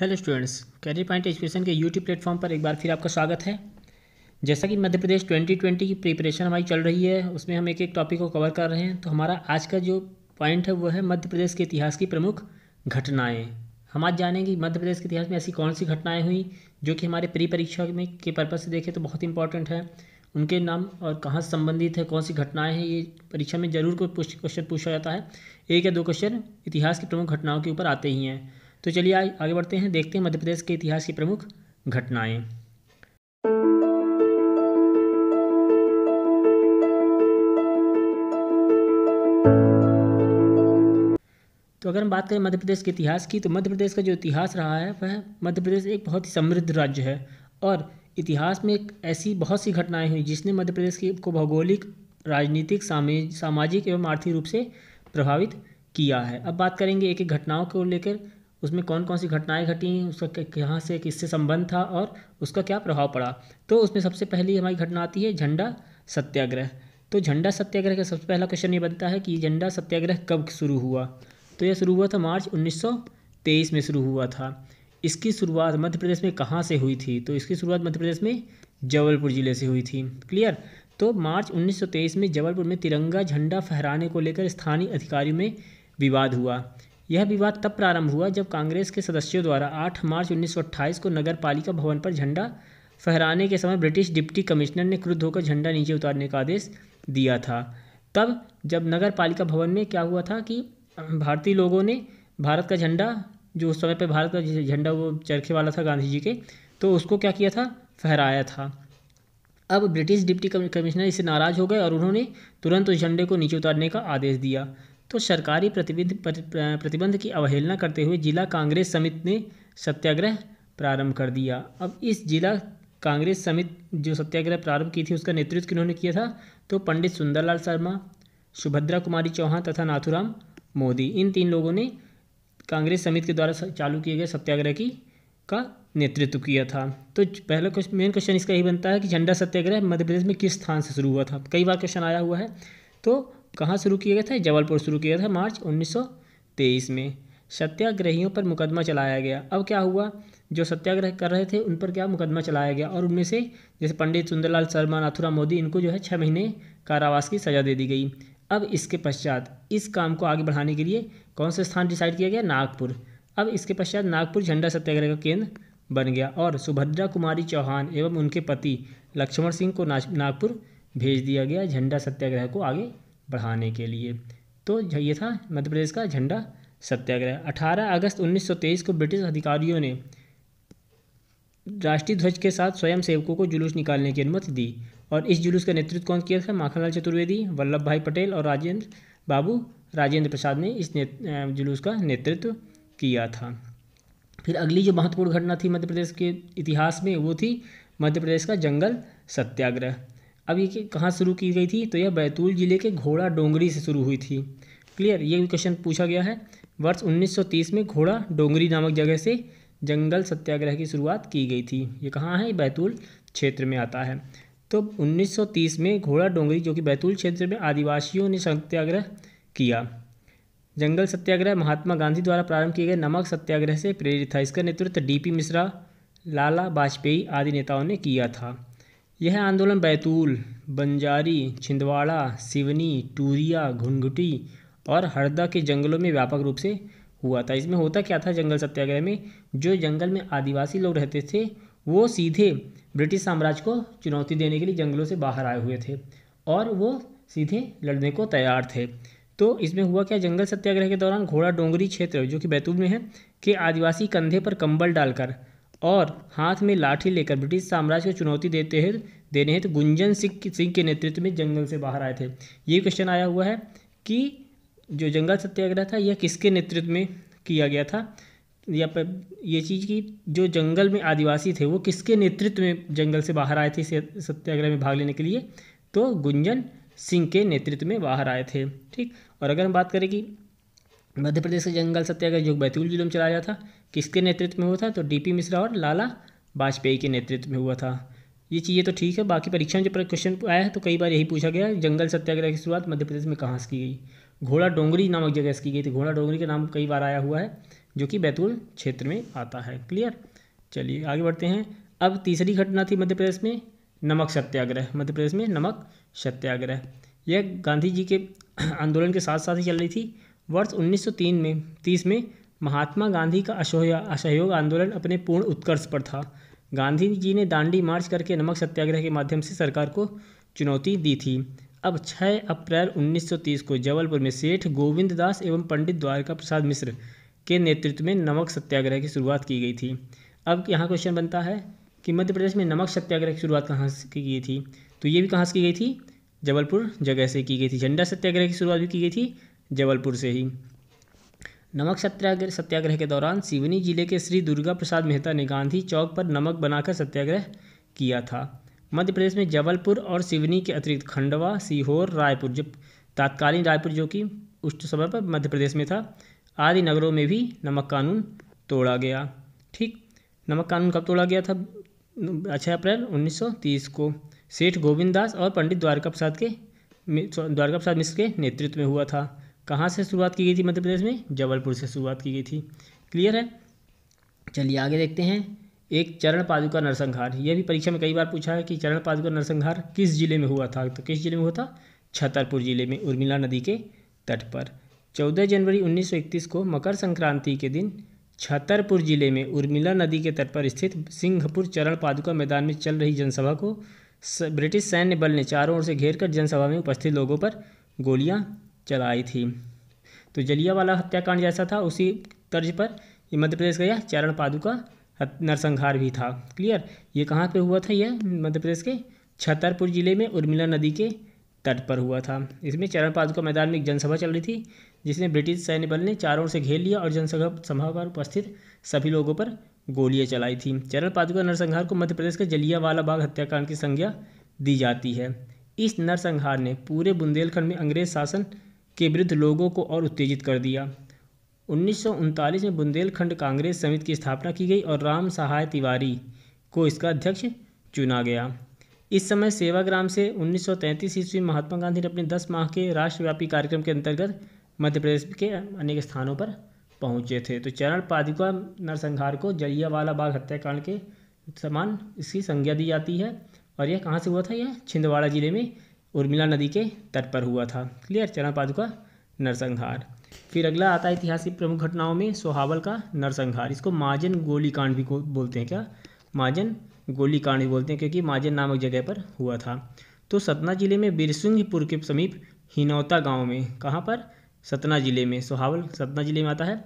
hello students career point education के YouTube platform पर एक बार फिर आपका स्वागत है जैसा कि मध्य प्रदेश 2020 की प्रिपरेशन हमारी चल रही है उसमें हम एक एक टॉपिक को कवर कर रहे हैं तो हमारा आज का जो पॉइंट है वो है मध्य प्रदेश के इतिहास की प्रमुख घटनाएँ हम आज जानेंगे मध्य प्रदेश के इतिहास में ऐसी कौन सी घटनाएँ हुई जो कि हमारे प्री परीक्षा में के पर्पज़ से देखें तो बहुत इंपॉर्टेंट है उनके नाम और कहाँ से संबंधित है कौन सी घटनाएँ हैं ये परीक्षा में जरूर कोई क्वेश्चन पूछा जाता है एक या दो क्वेश्चन इतिहास की प्रमुख घटनाओं के ऊपर आते ही हैं तो चलिए आज आगे बढ़ते हैं देखते हैं मध्य प्रदेश के इतिहास की प्रमुख घटनाएं तो अगर हम बात करें मध्य प्रदेश के इतिहास की तो मध्य प्रदेश का जो इतिहास रहा है वह मध्य प्रदेश एक बहुत ही समृद्ध राज्य है और इतिहास में एक ऐसी बहुत सी घटनाएं हुई जिसने मध्य प्रदेश की को भौगोलिक राजनीतिक सामाजिक एवं आर्थिक रूप से प्रभावित किया है अब बात करेंगे एक एक घटनाओं को लेकर उसमें कौन कौन सी घटनाएं घटी उसका कहाँ से किससे संबंध था और उसका क्या प्रभाव पड़ा तो उसमें सबसे पहली हमारी घटना आती है झंडा सत्याग्रह तो झंडा सत्याग्रह का सबसे पहला क्वेश्चन ये बनता है कि झंडा सत्याग्रह कब शुरू हुआ तो यह शुरू हुआ था मार्च उन्नीस में शुरू हुआ था इसकी शुरुआत मध्य प्रदेश में कहाँ से हुई थी तो इसकी शुरुआत मध्य प्रदेश में जबलपुर ज़िले से हुई थी क्लियर तो मार्च 1923 में जबलपुर में तिरंगा झंडा फहराने को लेकर स्थानीय अधिकारियों में विवाद हुआ यह विवाद तब प्रारंभ हुआ जब कांग्रेस के सदस्यों द्वारा 8 मार्च 1928 को नगर पालिका भवन पर झंडा फहराने के समय ब्रिटिश डिप्टी कमिश्नर ने क्रुद्ध होकर झंडा नीचे उतारने का आदेश दिया था तब जब नगर पालिका भवन में क्या हुआ था कि भारतीय लोगों ने भारत का झंडा जो उस समय पर भारत का झंडा वो चरखे वाला था गांधी जी के तो उसको क्या किया था फहराया था अब ब्रिटिश डिप्टी कमिश्नर इससे नाराज़ हो गए और उन्होंने तुरंत उस झंडे को नीचे उतारने का आदेश दिया तो सरकारी प्रतिबंध प्रतिबंध की अवहेलना करते हुए जिला कांग्रेस समिति ने सत्याग्रह प्रारंभ कर दिया अब इस जिला कांग्रेस समिति जो सत्याग्रह प्रारंभ की थी उसका नेतृत्व किन्होंने किया था तो पंडित सुंदरलाल शर्मा सुभद्रा कुमारी चौहान तथा नाथुराम मोदी इन तीन लोगों ने कांग्रेस समिति के द्वारा चालू किए गए सत्याग्रह की का नेतृत्व किया था तो पहला क्वेश्चन मेन क्वेश्चन इसका यही बनता है कि झंडा सत्याग्रह मध्य प्रदेश में किस स्थान से शुरू हुआ था कई बार क्वेश्चन आया हुआ है तो कहाँ शुरू किया गया था जबलपुर शुरू किया था मार्च 1923 में सत्याग्रहियों पर मुकदमा चलाया गया अब क्या हुआ जो सत्याग्रह कर रहे थे उन पर क्या मुकदमा चलाया गया और उनमें से जैसे पंडित सुंदरलाल शर्मा नाथुरा मोदी इनको जो है छः महीने कारावास की सज़ा दे दी गई अब इसके पश्चात इस काम को आगे बढ़ाने के लिए कौन सा स्थान डिसाइड किया गया नागपुर अब इसके पश्चात नागपुर झंडा सत्याग्रह का केंद्र बन गया और सुभद्रा कुमारी चौहान एवं उनके पति लक्ष्मण सिंह को नागपुर भेज दिया गया झंडा सत्याग्रह को आगे बढ़ाने के लिए तो ये था मध्य प्रदेश का झंडा सत्याग्रह 18 अगस्त 1923 को ब्रिटिश अधिकारियों ने राष्ट्रीय ध्वज के साथ स्वयं सेवकों को जुलूस निकालने की अनुमति दी और इस जुलूस का नेतृत्व कौन किया था माखनलाल चतुर्वेदी वल्लभ भाई पटेल और राजेंद्र बाबू राजेंद्र प्रसाद ने इस जुलूस का नेतृत्व किया था फिर अगली जो महत्वपूर्ण घटना थी मध्य प्रदेश के इतिहास में वो थी मध्य प्रदेश का जंगल सत्याग्रह अब ये कि कहाँ शुरू की गई थी तो यह बैतूल ज़िले के घोड़ा डोंगरी से शुरू हुई थी क्लियर ये भी क्वेश्चन पूछा गया है वर्ष 1930 में घोड़ा डोंगरी नामक जगह से जंगल सत्याग्रह की शुरुआत की गई थी ये कहाँ है बैतूल क्षेत्र में आता है तो 1930 में घोड़ा डोंगरी जो कि बैतूल क्षेत्र में आदिवासियों ने सत्याग्रह किया जंगल सत्याग्रह महात्मा गांधी द्वारा प्रारंभ किए गए नमक सत्याग्रह से प्रेरित था इसका नेतृत्व डी मिश्रा लाला वाजपेयी आदि नेताओं ने किया था यह आंदोलन बैतूल बंजारी छिंदवाड़ा सिवनी टूरिया घुनघुटी और हरदा के जंगलों में व्यापक रूप से हुआ था इसमें होता क्या था जंगल सत्याग्रह में जो जंगल में आदिवासी लोग रहते थे वो सीधे ब्रिटिश साम्राज्य को चुनौती देने के लिए जंगलों से बाहर आए हुए थे और वो सीधे लड़ने को तैयार थे तो इसमें हुआ क्या जंगल सत्याग्रह के दौरान घोड़ा डोंगरी क्षेत्र जो कि बैतूल में है के आदिवासी कंधे पर कंबल डालकर और हाथ में लाठी लेकर ब्रिटिश साम्राज्य को चुनौती देते हैं देने हैं तो गुंजन सिंह सिंह के नेतृत्व में जंगल से बाहर आए थे ये क्वेश्चन आया हुआ है कि जो जंगल सत्याग्रह था यह किसके नेतृत्व में किया गया था या ये चीज़ की जो जंगल में आदिवासी थे वो किसके नेतृत्व में जंगल से बाहर आए थे सत्याग्रह में भाग लेने के लिए तो गुंजन सिंह के नेतृत्व में बाहर आए थे ठीक और अगर हम बात करें कि मध्य प्रदेश का जंगल सत्याग्रह जो बैतूल जिले में चलाया गया था किसके नेतृत्व में हुआ था तो डीपी मिश्रा और लाला वाजपेयी के नेतृत्व में हुआ था ये चीज़ें तो ठीक है बाकी परीक्षा में जब क्वेश्चन आया है तो कई बार यही पूछा गया जंगल सत्याग्रह की शुरुआत मध्य प्रदेश में कहाँ से की गई घोड़ा डोंगरी नामक जगह से की गई थी घोड़ा डोंगरी का नाम कई बार आया हुआ है जो कि बैतूल क्षेत्र में आता है क्लियर चलिए आगे बढ़ते हैं अब तीसरी घटना थी मध्य प्रदेश में नमक सत्याग्रह मध्य प्रदेश में नमक सत्याग्रह यह गांधी जी के आंदोलन के साथ साथ ही चल रही थी वर्ष 1903 में 30 में महात्मा गांधी का असहयोग आंदोलन अपने पूर्ण उत्कर्ष पर था गांधी जी ने दांडी मार्च करके नमक सत्याग्रह के माध्यम से सरकार को चुनौती दी थी अब 6 अप्रैल 1930 को जबलपुर में सेठ गोविंद दास एवं पंडित द्वारका प्रसाद मिश्र के नेतृत्व में नमक सत्याग्रह की शुरुआत की गई थी अब यहाँ क्वेश्चन बनता है कि मध्य प्रदेश में नमक सत्याग्रह की शुरुआत कहाँ से की गई थी तो ये भी कहाँ से की गई थी जबलपुर जगह से की गई थी झंडा सत्याग्रह की शुरुआत भी की गई थी जबलपुर से ही नमक सत्याग्रह सत्याग्रह के दौरान सिवनी जिले के श्री दुर्गा प्रसाद मेहता ने गांधी चौक पर नमक बनाकर सत्याग्रह किया था मध्य प्रदेश में जबलपुर और सिवनी के अतिरिक्त खंडवा सीहोर रायपुर जब तात्कालीन रायपुर जो कि उस समय पर मध्य प्रदेश में था आदि नगरों में भी नमक कानून तोड़ा गया ठीक नमक कानून कब तोड़ा गया था छः अप्रैल 1930 को सेठ गोविंद दास और पंडित द्वारका प्रसाद के द्वारका प्रसाद मिश्र के नेतृत्व में हुआ था कहाँ से शुरुआत की गई थी मध्य प्रदेश में जबलपुर से शुरुआत की गई थी क्लियर है चलिए आगे देखते हैं एक चरण पादुका नरसंहार यह भी परीक्षा में कई बार पूछा है कि चरण पादुका नरसंहार किस जिले में हुआ था तो किस जिले में हुआ था छतरपुर जिले में उर्मिला नदी के तट पर 14 जनवरी 1931 को मकर संक्रांति के दिन छतरपुर जिले में उर्मिला नदी के तट पर स्थित सिंहपुर चरण पादुका मैदान में चल रही जनसभा को ब्रिटिश सैन्य बल ने चारों ओर से घेरकर जनसभा में उपस्थित लोगों पर गोलियां चलाई थी तो जलियावाला हत्याकांड जैसा था उसी तर्ज पर ये मध्य प्रदेश का यह चरण पादुका नरसंहार भी था क्लियर ये कहाँ पे हुआ था यह मध्य प्रदेश के छतरपुर जिले में उर्मिला नदी के तट पर हुआ था इसमें चरण पादुका मैदान में एक जनसभा चल रही थी जिसने ब्रिटिश सैन्य बल ने चारों ओर से घेर लिया और जनसभा पर उपस्थित सभी लोगों पर गोलियां चलाई थी चरण पादुका नरसंहार को मध्य प्रदेश के जलियावाला बाग हत्याकांड की संज्ञा दी जाती है इस नरसंहार ने पूरे बुंदेलखंड में अंग्रेज शासन के विरुद्ध लोगों को और उत्तेजित कर दिया उन्नीस में बुंदेलखंड कांग्रेस समिति की स्थापना की गई और राम सहाय तिवारी को इसका अध्यक्ष चुना गया इस समय सेवाग्राम से 1933 ईस्वी में महात्मा गांधी ने अपने 10 माह के राष्ट्रव्यापी कार्यक्रम के अंतर्गत मध्य प्रदेश के अनेक स्थानों पर पहुंचे थे तो चरण पादुका नरसंहार को जलियावाला बाग हत्याकांड के समान इसकी संज्ञा दी जाती है और यह कहाँ से हुआ था यह छिंदवाड़ा जिले में उर्मिला नदी के तट पर हुआ था क्लियर चरण पादुका नरसंहार फिर अगला आता है ऐतिहासिक प्रमुख घटनाओं में सोहावल का नरसंहार इसको महाजन गोलीकांड भी बोलते हैं क्या महाजन गोलीकांड भी बोलते हैं क्योंकि माजन नामक जगह पर हुआ था तो सतना जिले में बिरसुंगपुर के समीप हिनौता गांव में कहां पर सतना जिले में सोहावल सतना जिले में आता है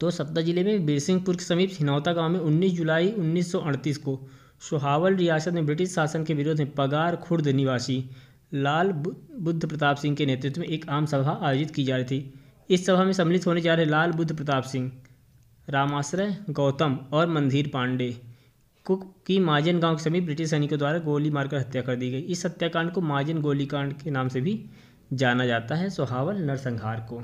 तो सतना जिले में बिरसिंहपुर के समीप हिनौता गाँव में उन्नीस जुलाई उन्नीस को सोहावल रियासत में ब्रिटिश शासन के विरोध में पगार खुर्द निवासी लाल बुद्ध प्रताप सिंह के नेतृत्व में एक आम सभा आयोजित की जा रही थी इस सभा में सम्मिलित होने जा रहे लाल बुद्ध प्रताप सिंह रामाश्रय गौतम और मंधीर पांडे कुक की माजन गांव के समीप ब्रिटिश सैनिकों द्वारा गोली मारकर हत्या कर दी गई इस हत्याकांड को महाजन गोलीकांड के नाम से भी जाना जाता है सोहावल नरसंहार को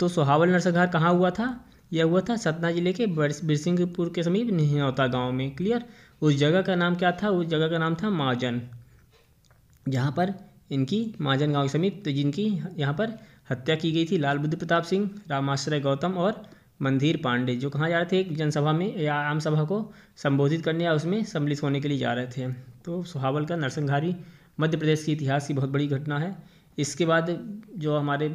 तो सोहावल नरसंहार कहाँ हुआ था यह हुआ था सतना जिले के बिरसिंहपुर के समीप निहौता गाँव में क्लियर उस जगह का नाम क्या था उस जगह का नाम था महाजन जहाँ पर इनकी महाजन गांव के समीप तो जिनकी यहाँ पर हत्या की गई थी लाल बुद्ध प्रताप सिंह रामाश्रय गौतम और मंदिर पांडे जो कहाँ जा रहे थे एक जनसभा में या आम सभा को संबोधित करने या उसमें सम्मिलित होने के लिए जा रहे थे तो सुहावल का नरसंहारी मध्य प्रदेश के इतिहास की बहुत बड़ी घटना है इसके बाद जो हमारे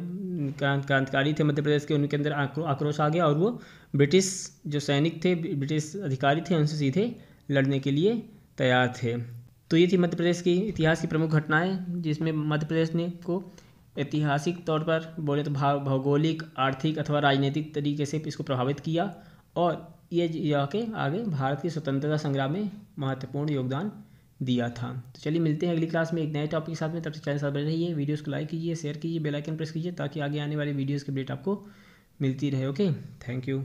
क्रांतिकारी थे मध्य प्रदेश के उनके अंदर आक्रोश आ गया और वो ब्रिटिश जो सैनिक थे ब्रिटिश अधिकारी थे उनसे सीधे लड़ने के लिए तैयार थे तो ये थी मध्य प्रदेश की इतिहास की प्रमुख घटनाएं जिसमें मध्य प्रदेश ने को ऐतिहासिक तौर पर बोले तो भाव भौगोलिक आर्थिक अथवा राजनीतिक तरीके से इसको प्रभावित किया और ये जाके आगे भारत की स्वतंत्रता संग्राम में महत्वपूर्ण योगदान दिया था तो चलिए मिलते हैं अगली क्लास में एक नए टॉपिक के साथ में तब से चैनल साथ बने रहिए वीडियोस को लाइक कीजिए शेयर कीजिए बेल आइकन प्रेस कीजिए ताकि आगे आने वाले वीडियोस की अपडेट आपको मिलती रहे ओके थैंक यू